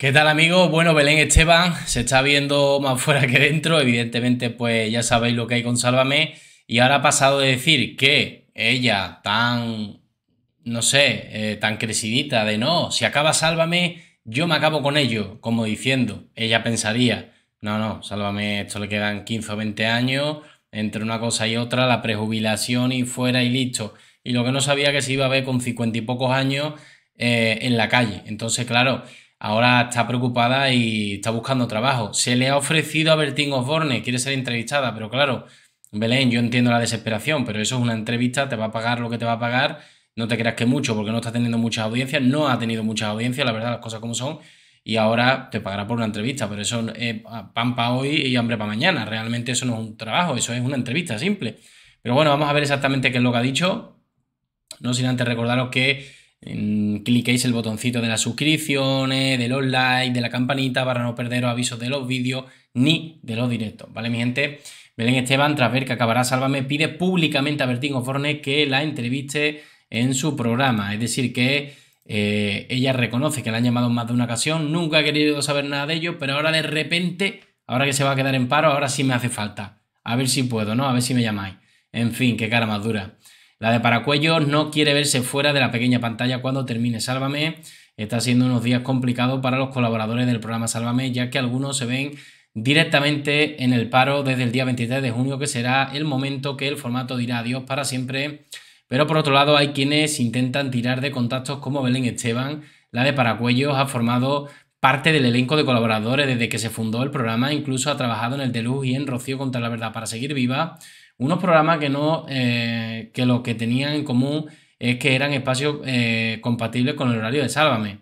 ¿Qué tal amigos? Bueno, Belén Esteban se está viendo más fuera que dentro, evidentemente pues ya sabéis lo que hay con Sálvame y ahora ha pasado de decir que ella tan, no sé, eh, tan crecidita de no, si acaba Sálvame, yo me acabo con ello, como diciendo, ella pensaría, no, no, Sálvame, esto le quedan 15 o 20 años, entre una cosa y otra, la prejubilación y fuera y listo. Y lo que no sabía que se iba a ver con 50 y pocos años eh, en la calle. Entonces, claro, ahora está preocupada y está buscando trabajo. Se le ha ofrecido a Bertín Osborne, quiere ser entrevistada, pero claro, Belén, yo entiendo la desesperación, pero eso es una entrevista, te va a pagar lo que te va a pagar, no te creas que mucho, porque no está teniendo muchas audiencias, no ha tenido muchas audiencias, la verdad, las cosas como son, y ahora te pagará por una entrevista, pero eso es eh, pan para hoy y hambre para mañana, realmente eso no es un trabajo, eso es una entrevista simple. Pero bueno, vamos a ver exactamente qué es lo que ha dicho, no sin antes recordaros que cliquéis el botoncito de las suscripciones, de los likes, de la campanita para no perderos avisos de los vídeos ni de los directos, ¿vale mi gente? Belén Esteban, tras ver que acabará Sálvame, pide públicamente a Bertín Osborne que la entreviste en su programa, es decir que eh, ella reconoce que la han llamado en más de una ocasión, nunca ha querido saber nada de ello, pero ahora de repente, ahora que se va a quedar en paro, ahora sí me hace falta. A ver si puedo, ¿no? A ver si me llamáis. En fin, qué cara más dura. La de Paracuellos no quiere verse fuera de la pequeña pantalla cuando termine Sálvame. Está siendo unos días complicados para los colaboradores del programa Sálvame, ya que algunos se ven directamente en el paro desde el día 23 de junio, que será el momento que el formato dirá adiós para siempre. Pero por otro lado, hay quienes intentan tirar de contactos como Belén Esteban. La de Paracuellos ha formado parte del elenco de colaboradores desde que se fundó el programa, incluso ha trabajado en el Deluxe y en Rocío contra la Verdad para seguir viva. Unos programas que, no, eh, que lo que tenían en común es que eran espacios eh, compatibles con el horario de Sálvame.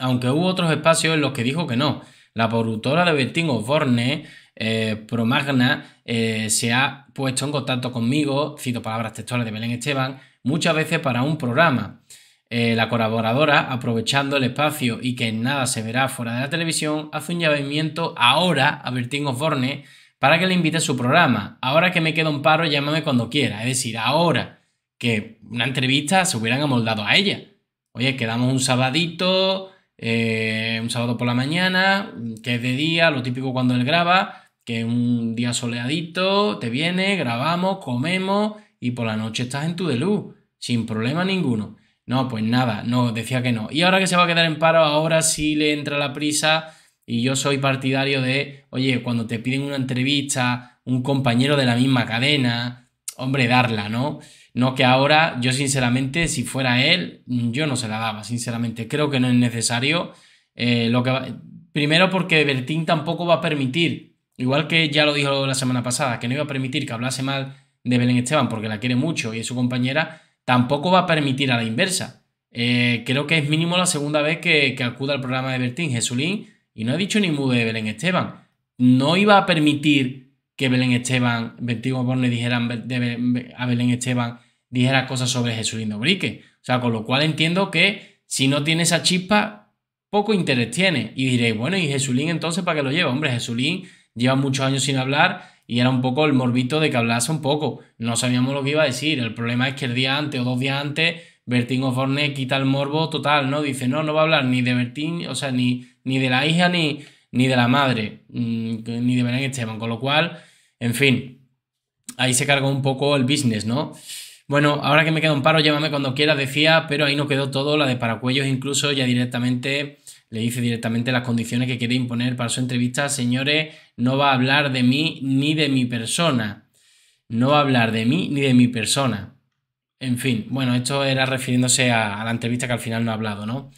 Aunque hubo otros espacios en los que dijo que no. La productora de Bertín Osborne, eh, Promagna, se ha puesto en contacto conmigo, cito palabras textuales de Belén Esteban, muchas veces para un programa. la colaboradora, aprovechando el espacio y que en nada se verá fuera de la televisión, hace un llamamiento ahora a Bertín Osborne para que le invite a su programa. Ahora que me queda un paro, llámame cuando quiera. Es decir, ahora que una entrevista se hubieran amoldado a ella. Oye, quedamos un sabadito, eh, un sábado por la mañana, que es de día, lo típico cuando él graba, que un día soleadito, te viene, grabamos, comemos y por la noche estás en tu luz. sin problema ninguno. No, pues nada, no, decía que no. Y ahora que se va a quedar en paro, ahora sí le entra la prisa y yo soy partidario de, oye, cuando te piden una entrevista, un compañero de la misma cadena, hombre, darla, ¿no? No que ahora, yo sinceramente, si fuera él, yo no se la daba, sinceramente. Creo que no es necesario. Eh, lo que Primero porque Bertín tampoco va a permitir, igual que ya lo dijo la semana pasada, que no iba a permitir que hablase mal de Belén Esteban porque la quiere mucho y es su compañera, tampoco va a permitir a la inversa. Eh, creo que es mínimo la segunda vez que, que acuda al programa de Bertín. Jesulín y no he dicho ni mudo de Belén Esteban. No iba a permitir que Belén Esteban, Vertigo Borne, dijeran a Belén Esteban, dijera cosas sobre Jesulín Dobrique. O sea, con lo cual entiendo que si no tiene esa chispa, poco interés tiene. Y diréis, bueno, ¿y Jesulín entonces para qué lo lleva? Hombre, Jesulín lleva muchos años sin hablar y era un poco el morbito de que hablase un poco. No sabíamos lo que iba a decir. El problema es que el día antes o dos días antes, Bertín Osborne quita el morbo total, ¿no? Dice, no, no va a hablar ni de Bertín, o sea, ni ni de la hija ni, ni de la madre, mm, ni de Belén Esteban, con lo cual, en fin, ahí se cargó un poco el business, ¿no? Bueno, ahora que me queda un paro, llámame cuando quieras, decía, pero ahí no quedó todo, la de Paracuellos incluso ya directamente le dice directamente las condiciones que quiere imponer para su entrevista, señores, no va a hablar de mí ni de mi persona. No va a hablar de mí ni de mi persona. En fin, bueno, esto era refiriéndose a la entrevista que al final no ha hablado, ¿no?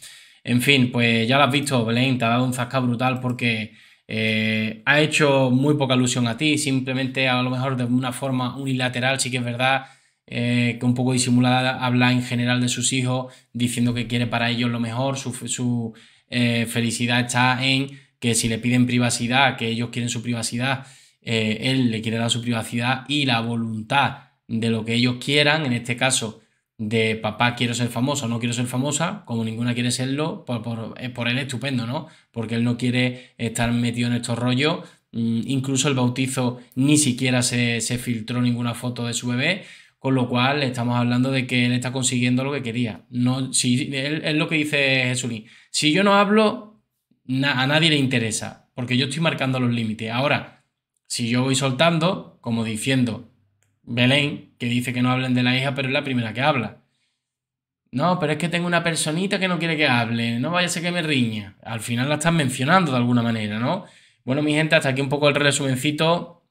En fin, pues ya lo has visto, Blaine. te ha dado un zasca brutal porque eh, ha hecho muy poca alusión a ti, simplemente a lo mejor de una forma unilateral, sí que es verdad eh, que un poco disimulada habla en general de sus hijos, diciendo que quiere para ellos lo mejor, su, eh, felicidad está en que si le piden privacidad, que ellos quieren su privacidad, él le quiere dar su privacidad y la voluntad de lo que ellos quieran, en este caso de papá quiero ser famoso no quiero ser famosa, como ninguna quiere serlo, por, por, eh, él estupendo, ¿no? Porque él no quiere estar metido en estos rollos. Mm, incluso el bautizo ni siquiera se, filtró ninguna foto de su bebé, con lo cual estamos hablando de que él está consiguiendo lo que quería. No, si, es lo que dice Jesulín. Si yo no hablo, a nadie le interesa, porque yo estoy marcando los límites. Ahora, si yo voy soltando, como diciendo, Belén, que dice que no hablen de la hija, pero es la primera que habla. No, pero es que tengo una personita que no quiere que hable, no vaya a ser que me riña. Al final la están mencionando de alguna manera, ¿no? Bueno, mi gente, hasta aquí un poco el resumencito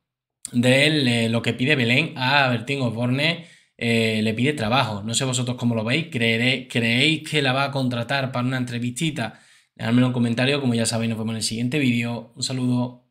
de eh, lo que pide Belén a Bertín Osborne. Eh, le pide trabajo. No sé vosotros cómo lo veis. ¿Creeré, ¿Creéis que la va a contratar para una entrevistita? Dejadme en un comentario. Como ya sabéis, nos vemos en el siguiente vídeo. Un saludo.